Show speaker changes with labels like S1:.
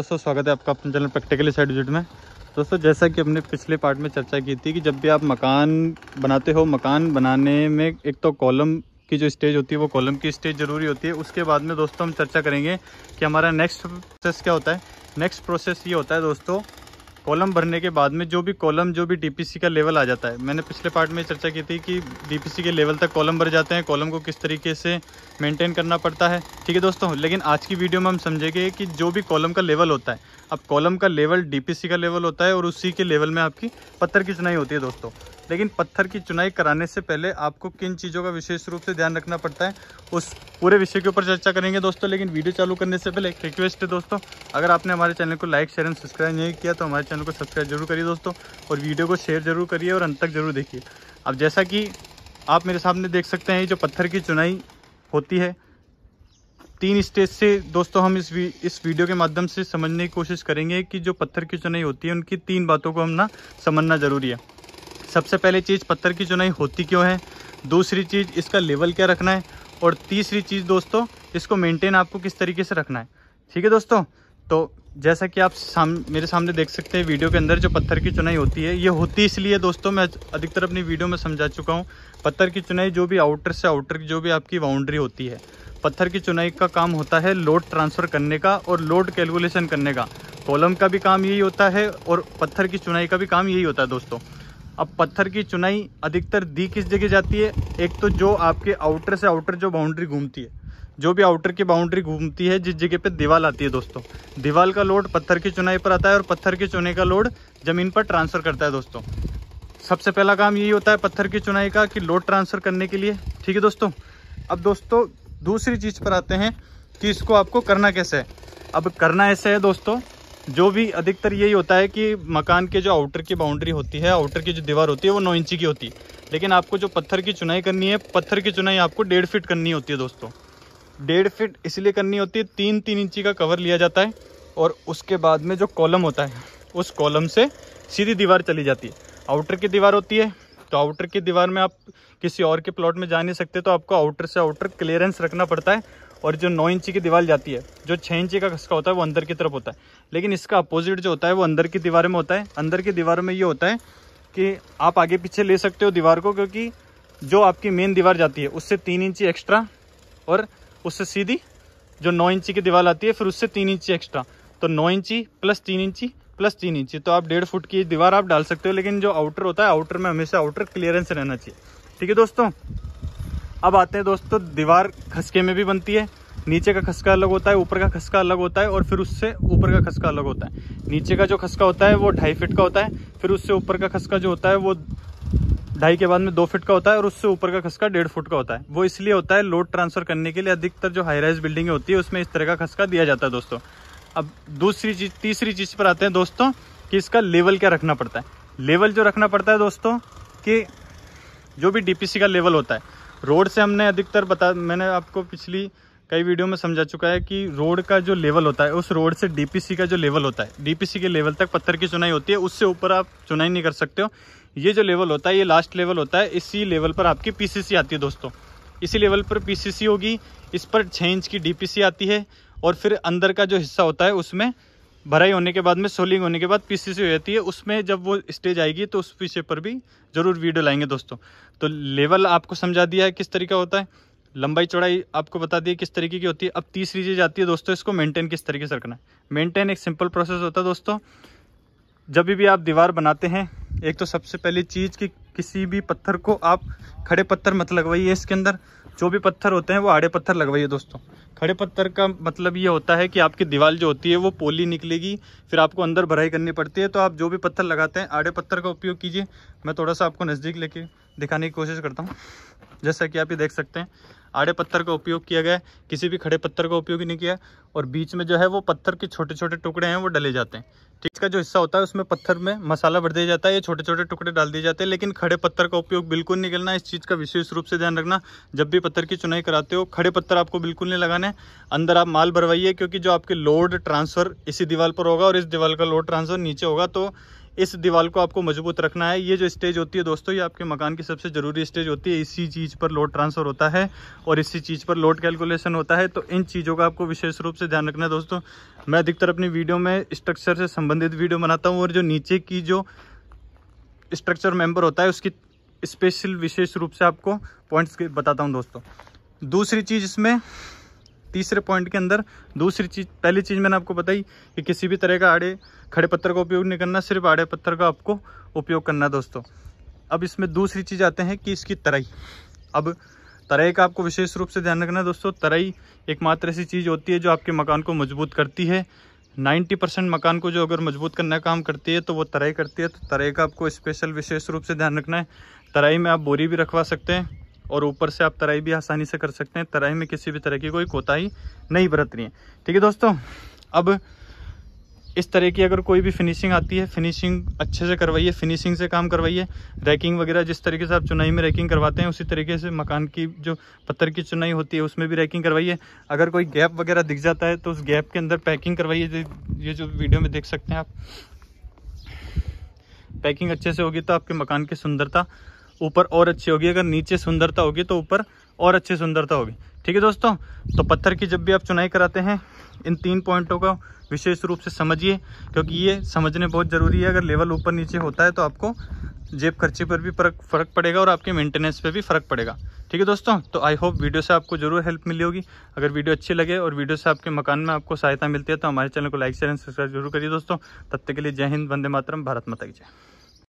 S1: दोस्तों स्वागत है आपका अपने चैनल प्रैक्टिकली साइड विजिट में दोस्तों जैसा कि हमने पिछले पार्ट में चर्चा की थी कि जब भी आप मकान बनाते हो मकान बनाने में एक तो कॉलम की जो स्टेज होती है वो कॉलम की स्टेज ज़रूरी होती है उसके बाद में दोस्तों हम चर्चा करेंगे कि हमारा नेक्स्ट प्रोसेस क्या होता है नेक्स्ट प्रोसेस ये होता है दोस्तों कॉलम भरने के बाद में जो भी कॉलम जो भी डीपीसी का लेवल आ जाता है मैंने पिछले पार्ट में चर्चा की थी कि डीपीसी के लेवल तक कॉलम भर जाते हैं कॉलम को किस तरीके से मेंटेन करना पड़ता है ठीक है दोस्तों लेकिन आज की वीडियो में हम समझेंगे कि जो भी कॉलम का लेवल होता है अब कॉलम का लेवल डी का लेवल होता है और उसी के लेवल में आपकी पत्थर किचनाई होती है दोस्तों लेकिन पत्थर की चुनाई कराने से पहले आपको किन चीज़ों का विशेष रूप से ध्यान रखना पड़ता है उस पूरे विषय के ऊपर चर्चा करेंगे दोस्तों लेकिन वीडियो चालू करने से पहले एक रिक्वेस्ट है दोस्तों अगर आपने हमारे चैनल को लाइक शेयर एंड सब्सक्राइब नहीं किया तो हमारे चैनल को सब्सक्राइब जरूर करिए दोस्तों और वीडियो को शेयर जरूर करिए और अंत तक जरूर देखिए अब जैसा कि आप मेरे सामने देख सकते हैं जो पत्थर की चुनाई होती है तीन स्टेज से दोस्तों हम इस वी, इस वीडियो के माध्यम से समझने की कोशिश करेंगे कि जो पत्थर की चुनाई होती है उनकी तीन बातों को हम ना समझना ज़रूरी है सबसे पहले चीज़ पत्थर की चुनाई होती क्यों है दूसरी चीज़ इसका लेवल क्या रखना है और तीसरी चीज़ दोस्तों इसको मेंटेन आपको किस तरीके से रखना है ठीक है दोस्तों तो जैसा कि आप साम मेरे सामने देख सकते हैं वीडियो के अंदर जो पत्थर की चुनाई होती है ये होती इसलिए दोस्तों मैं अधिकतर अपनी वीडियो में समझा चुका हूँ पत्थर की चुनाई जो भी आउटर से आउटर जो भी आपकी बाउंड्री होती है पत्थर की चुनाई का काम होता है लोड ट्रांसफ़र करने का और लोड कैलकुलेशन करने का कॉलम का भी काम यही होता है और पत्थर की चुनाई का भी काम यही होता है दोस्तों अब पत्थर की चुनाई अधिकतर दी किस जगह जाती है एक तो जो आपके आउटर से आउटर जो बाउंड्री घूमती है जो भी आउटर की बाउंड्री घूमती है जिस जगह पे दीवाल आती है दोस्तों दीवाल का लोड पत्थर की चुनाई पर आता है और पत्थर की चुने का लोड ज़मीन पर ट्रांसफ़र करता है दोस्तों सबसे पहला काम यही होता है पत्थर की चुनाई का कि लोड ट्रांसफ़र करने के लिए ठीक है दोस्तों अब दोस्तों दूसरी चीज़ पर आते हैं कि इसको आपको करना कैसे है अब करना ऐसे है दोस्तों जो भी अधिकतर यही होता है कि मकान के जो आउटर की बाउंड्री होती है आउटर की जो दीवार होती है वो नौ इंची की होती है लेकिन आपको जो पत्थर की चुनाई करनी है पत्थर की चुनाई आपको डेढ़ फिट करनी होती है दोस्तों डेढ़ फिट इसलिए करनी होती है तीन तीन इंची का कवर लिया जाता है और उसके बाद में जो कॉलम होता है उस कॉलम से सीधी दीवार चली जाती है आउटर की दीवार होती है तो आउटर की दीवार में आप किसी और के प्लॉट में जा नहीं सकते तो आपको आउटर से आउटर क्लियरेंस रखना पड़ता है और जो नौ इंची की दीवार जाती है जो छः इंची का इसका होता है वो अंदर की तरफ होता है लेकिन इसका अपोजिट जो होता है वो अंदर की दीवार में होता है अंदर की दीवार में ये होता है कि आप आगे पीछे ले सकते हो दीवार को क्योंकि जो आपकी मेन दीवार जाती है उससे तीन इंची एक्स्ट्रा और उससे सीधी जो नौ इंची की दीवार आती है फिर उससे तीन इंची एक्स्ट्रा तो नौ इंची प्लस तीन इंची प्लस तीन इंची तो आप डेढ़ फुट की दीवार आप डाल सकते हो लेकिन जो आउटर होता है आउटर में हमेशा आउटर क्लियरेंस रहना चाहिए ठीक है दोस्तों अब आते हैं दोस्तों दीवार खसके में भी बनती है नीचे का खसका अलग होता है ऊपर का खसका अलग होता है और फिर उससे ऊपर का खसका अलग होता है नीचे का जो खसका होता है वो ढाई फिट का होता है फिर उससे ऊपर का खसका जो होता है वो ढाई के बाद में दो फिट का होता है और उससे ऊपर का खसका डेढ़ फुट का होता है वो इसलिए होता है लोड ट्रांसफर करने के लिए अधिकतर जो हाई राइज बिल्डिंग होती है उसमें इस तरह का खसका दिया जाता है दोस्तों अब दूसरी चीज तीसरी चीज पर आते हैं दोस्तों कि इसका लेवल क्या रखना पड़ता है लेवल जो रखना पड़ता है दोस्तों कि जो भी डीपीसी का लेवल होता है रोड से हमने अधिकतर बता मैंने आपको पिछली कई वीडियो में समझा चुका है कि रोड का जो लेवल होता है उस रोड से डीपीसी का जो लेवल होता है डीपीसी के लेवल तक पत्थर की चुनाई होती है उससे ऊपर आप चुनाई नहीं कर सकते हो ये जो लेवल होता है ये लास्ट लेवल होता है इसी लेवल पर आपकी पीसीसी आती है दोस्तों इसी लेवल पर पीसीसी होगी इस पर छः इंच की डी आती है और फिर अंदर का जो हिस्सा होता है उसमें भराई होने के बाद में सोलिंग होने के बाद से हो जाती है उसमें जब वो स्टेज आएगी तो उस पीछे पर भी ज़रूर वीडियो लाएंगे दोस्तों तो लेवल आपको समझा दिया है किस तरीका होता है लंबाई चौड़ाई आपको बता दी किस तरीके की होती है अब तीसरी चीज़ आती है दोस्तों इसको मेंटेन किस तरीके से रखना है मेंटेन एक सिंपल प्रोसेस होता है दोस्तों जब भी आप दीवार बनाते हैं एक तो सबसे पहली चीज़ कि किसी भी पत्थर को आप खड़े पत्थर मत लगवाइए इसके अंदर जो भी पत्थर होते हैं वो आड़े पत्थर लगवाइए दोस्तों खड़े पत्थर का मतलब ये होता है कि आपकी दीवार जो होती है वो पोली निकलेगी फिर आपको अंदर भराई करनी पड़ती है तो आप जो भी पत्थर लगाते हैं आड़े पत्थर का उपयोग कीजिए मैं थोड़ा सा आपको नज़दीक लेके दिखाने की कोशिश करता हूँ जैसा कि आप ये देख सकते हैं आड़े पत्थर का उपयोग किया गया किसी भी खड़े पत्थर का उपयोग नहीं किया और बीच में जो है वो पत्थर के छोटे छोटे टुकड़े हैं वो डले जाते हैं इसका जो हिस्सा होता है उसमें पत्थर में मसाला भर दिया जाता है ये छोटे छोटे टुकड़े डाल दिए जाते हैं लेकिन खड़े पत्थर का उपयोग बिल्कुल नहीं करना इस चीज़ का विशेष रूप से ध्यान रखना जब भी पत्थर की चुनाई कराते हो खड़े पत्थर आपको बिल्कुल नहीं लगाने अंदर आप माल भरवाइए क्योंकि जो आपके लोड ट्रांसफ़र इसी दीवार पर होगा और इस दीवार का लोड ट्रांसफ़र नीचे होगा तो इस दीवार को आपको मजबूत रखना है ये जो स्टेज होती है दोस्तों ये आपके मकान की सबसे ज़रूरी स्टेज होती है इसी चीज़ पर लोड ट्रांसफ़र होता है और इसी चीज़ पर लोड कैलकुलेशन होता है तो इन चीज़ों का आपको विशेष रूप से ध्यान रखना है दोस्तों मैं अधिकतर अपनी वीडियो में स्ट्रक्चर से संबंधित वीडियो बनाता हूँ और जो नीचे की जो स्ट्रक्चर मेंबर होता है उसकी स्पेशल विशेष रूप से आपको पॉइंट्स बताता हूँ दोस्तों दूसरी चीज़ इसमें तीसरे पॉइंट के अंदर दूसरी चीज़ पहली चीज़ मैंने आपको बताई कि किसी भी तरह का आड़े खड़े पत्थर का उपयोग नहीं करना सिर्फ आड़े पत्थर का आपको उपयोग करना दोस्तों अब इसमें दूसरी चीज़ आते हैं कि इसकी तराई अब तराई का आपको विशेष रूप से ध्यान रखना है दोस्तों तराई एकमात्र ऐसी चीज़ होती है जो आपके मकान को मजबूत करती है 90 परसेंट मकान को जो अगर मजबूत करने का काम करती है तो वो तराई करती है तो तराई का आपको स्पेशल विशेष रूप से ध्यान रखना है तराई में आप बोरी भी रखवा सकते हैं और ऊपर से आप तराई भी आसानी से कर सकते हैं तराई में किसी भी तरह की कोई कोताही नहीं बरतनी है ठीक है दोस्तों अब इस तरह की अगर कोई भी फिनिशिंग आती है फिनिशिंग अच्छे से करवाइए फिनिशिंग से काम करवाइए रैकिंग वगैरह जिस तरीके से आप चुनाई में रैकिंग करवाते हैं उसी तरीके से मकान की जो पत्थर की चुनाई होती है उसमें भी रैकिंग करवाइए अगर कोई गैप वगैरह दिख जाता है तो उस गैप के अंदर पैकिंग करवाइए ये जो वीडियो में देख सकते हैं आप पैकिंग अच्छे से होगी तो आपके मकान की सुंदरता ऊपर और अच्छी होगी अगर नीचे सुंदरता होगी तो ऊपर और अच्छी सुंदरता होगी ठीक है दोस्तों तो पत्थर की जब भी आप चुनाई कराते हैं इन तीन पॉइंटों का विशेष रूप से समझिए क्योंकि ये समझने बहुत ज़रूरी है अगर लेवल ऊपर नीचे होता है तो आपको जेब खर्चे पर भी फर्क फर्क पड़ेगा और आपके मेंटेनेंस पे भी फ़र्क पड़ेगा ठीक है दोस्तों तो आई होप वीडियो से आपको ज़रूर हेल्प मिली होगी अगर वीडियो अच्छी लगे और वीडियो से आपके मकान में आपको सहायता मिलती है तो हमारे चैनल को लाइक शेयर एंड सब्सक्राइब जरूर करिए दोस्तों तब तक के लिए जय हिंद वंदे मातरम भारत माता की जय